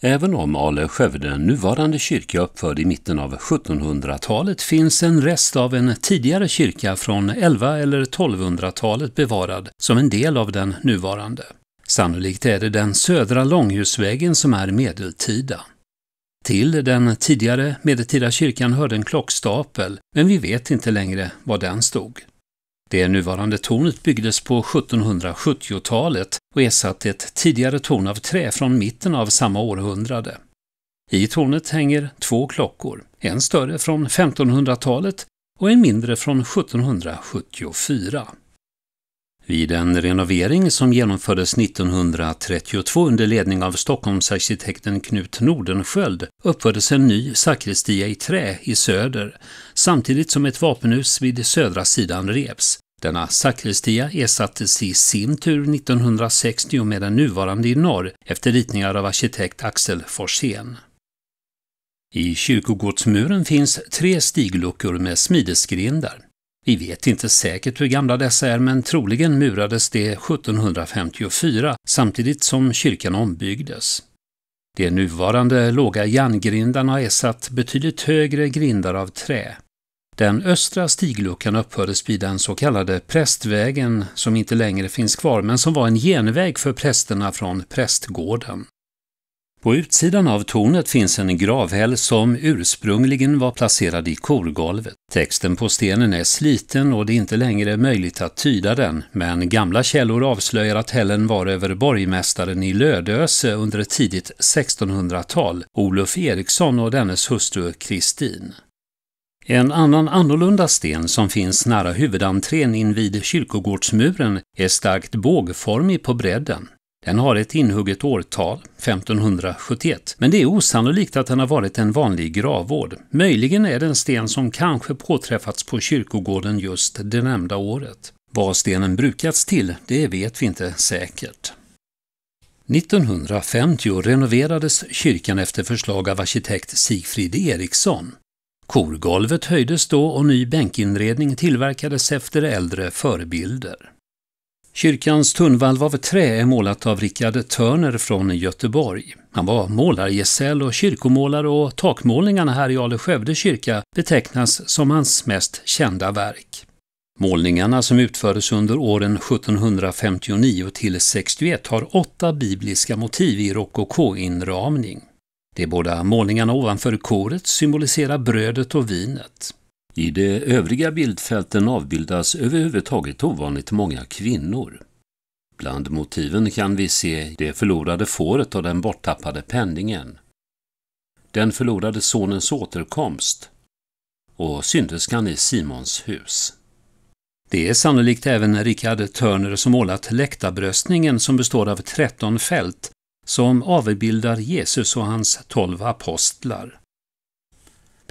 Även om Ale Skövde nuvarande kyrka uppförd i mitten av 1700-talet finns en rest av en tidigare kyrka från 1100 eller 1200-talet bevarad som en del av den nuvarande. Sannolikt är det den södra Långhusvägen som är medeltida. Till den tidigare medeltida kyrkan hörde en klockstapel, men vi vet inte längre var den stod. Det nuvarande tornet byggdes på 1770-talet och ersatte ett tidigare torn av trä från mitten av samma århundrade. I tornet hänger två klockor, en större från 1500-talet och en mindre från 1774. Vid en renovering som genomfördes 1932 under ledning av Stockholmsarkitekten Knut Nordenskjöld uppfördes en ny sakristia i trä i söder, samtidigt som ett vapenhus vid södra sidan revs. Denna sakristia ersattes i sin tur 1960 med den nuvarande i norr efter ritningar av arkitekt Axel Forsén. I kyrkogårdsmuren finns tre stigluckor med smidesgrindar. Vi vet inte säkert hur gamla dessa är, men troligen murades de 1754 samtidigt som kyrkan ombyggdes. De nuvarande låga järngrindarna är satt betydligt högre grindar av trä. Den östra stigluckan upphördes vid den så kallade prästvägen som inte längre finns kvar men som var en genväg för prästerna från prästgården. På utsidan av tornet finns en gravhäll som ursprungligen var placerad i korgolvet. Texten på stenen är sliten och det är inte längre möjligt att tyda den, men gamla källor avslöjar att hällen var över borgmästaren i Lödöse under ett tidigt 1600-tal, Olof Eriksson och dennes hustru Kristin. En annan annorlunda sten som finns nära huvudentrén invid kyrkogårdsmuren är starkt bågformig på bredden. Den har ett inhugget årtal, 1571, men det är osannolikt att den har varit en vanlig gravvård. Möjligen är det en sten som kanske påträffats på kyrkogården just det nämnda året. Vad stenen brukats till, det vet vi inte säkert. 1950 renoverades kyrkan efter förslag av arkitekt Sigfrid Eriksson. Korgolvet höjdes då och ny bänkinredning tillverkades efter äldre förebilder. Kyrkans tunnvalv av trä är målat av Richard Törner från Göteborg. Han var målargesäll och kyrkomålare och takmålningarna här i Aleskövde kyrka betecknas som hans mest kända verk. Målningarna som utfördes under åren 1759 till 61 har åtta bibliska motiv i rokoko-inramning. De båda målningarna ovanför koret symboliserar brödet och vinet. I de övriga bildfälten avbildas överhuvudtaget ovanligt många kvinnor. Bland motiven kan vi se det förlorade fåret och den borttappade penningen, den förlorade sonens återkomst och synderskan i Simons hus. Det är sannolikt även Richard Turner som målat läktarbröstningen som består av 13 fält som avbildar Jesus och hans tolv apostlar.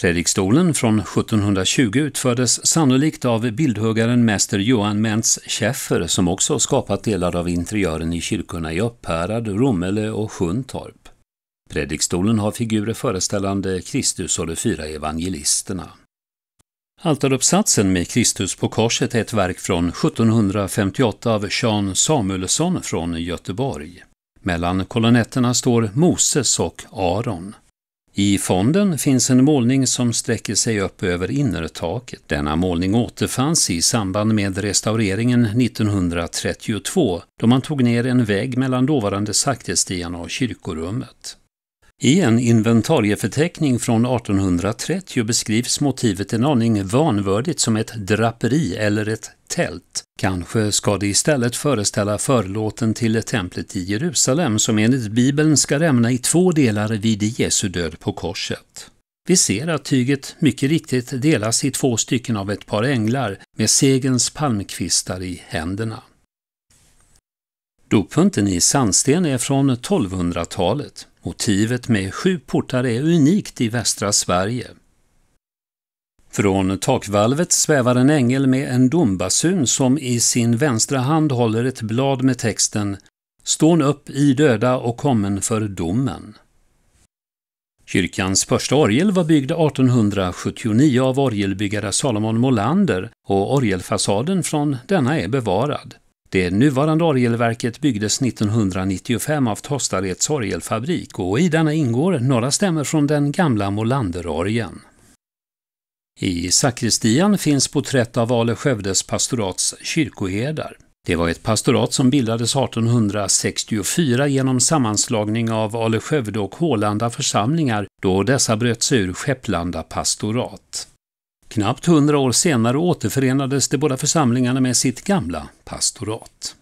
Predikstolen från 1720 utfördes sannolikt av bildhuggaren mäster Johan Mentz Schäffer som också skapat delar av interiören i kyrkorna i Upphärad, Rommele och Sjuntorp. Predikstolen har figurer föreställande Kristus och de fyra evangelisterna. Altaruppsatsen med Kristus på korset är ett verk från 1758 av Jean Samuelsson från Göteborg. Mellan kolonetterna står Moses och Aron. I fonden finns en målning som sträcker sig upp över innertaket. Denna målning återfanns i samband med restaureringen 1932 då man tog ner en vägg mellan dåvarande sakristian och kyrkorummet. I en inventarieförteckning från 1830 beskrivs motivet en aning vanvördigt som ett draperi eller ett tält Kanske ska det istället föreställa förlåten till templet i Jerusalem som enligt Bibeln ska rämna i två delar vid Jesu död på korset. Vi ser att tyget mycket riktigt delas i två stycken av ett par änglar med segens palmkvistar i händerna. Dopunten i sandsten är från 1200-talet. Motivet med sju portar är unikt i västra Sverige. Från takvalvet svävar en ängel med en dombasun som i sin vänstra hand håller ett blad med texten ”Stån upp i döda och kommen för domen”. Kyrkans första orgel var byggd 1879 av orgelbyggare Salomon Molander och orgelfasaden från denna är bevarad. Det nuvarande orgelverket byggdes 1995 av Tostareds orgelfabrik och i denna ingår några stämmer från den gamla Molanderorgeln. I sakristian finns porträtt av Ale Skövdes pastorats kyrkoherdar. Det var ett pastorat som bildades 1864 genom sammanslagning av Ale Skövde och Hålanda församlingar då dessa bröt sig ur Skepplanda pastorat. Knappt hundra år senare återförenades de båda församlingarna med sitt gamla pastorat.